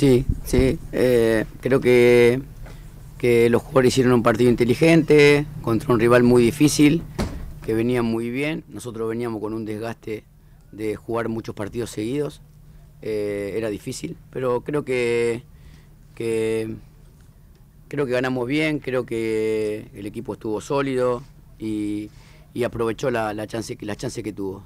Sí, sí. Eh, creo que, los jugadores hicieron un partido inteligente contra un rival muy difícil, que venía muy bien. Nosotros veníamos con un desgaste de jugar muchos partidos seguidos. Eh, era difícil, pero creo que, creo que ganamos bien, creo que el equipo estuvo sólido y, aprovechó la, la chance, las chances que tuvo.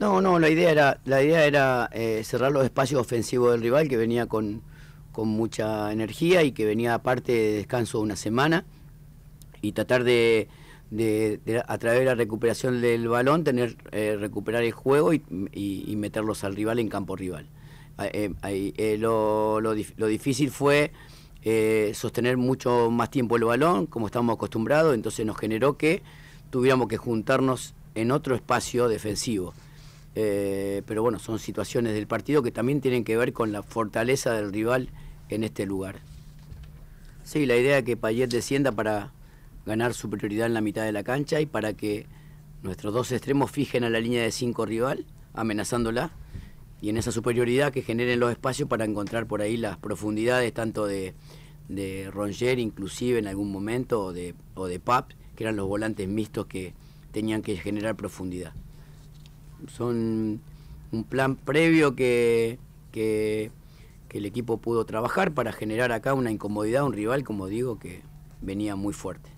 No, no, la idea era, la idea era eh, cerrar los espacios ofensivos del rival que venía con, con mucha energía y que venía aparte de descanso de una semana y tratar de, a través de la recuperación del balón, tener eh, recuperar el juego y, meterlos al rival en campo rival. Eh, lo, lo, difícil fue sostener mucho más tiempo el balón, como estábamos acostumbrados, entonces nos generó que tuviéramos que juntarnos en otro espacio defensivo. Eh, pero bueno, son situaciones del partido que también tienen que ver con la fortaleza del rival en este lugar. Sí, la idea es que Payet descienda para ganar superioridad en la mitad de la cancha y para que nuestros dos extremos fijen a la línea de cinco rival, amenazándola, y en esa superioridad que generen los espacios para encontrar por ahí las profundidades tanto de, de Ronger, inclusive en algún momento, o de, o de Pap, que eran los volantes mixtos que tenían que generar profundidad son un plan previo que, el equipo pudo trabajar para generar acá una incomodidad, un rival, como digo, que venía muy fuerte.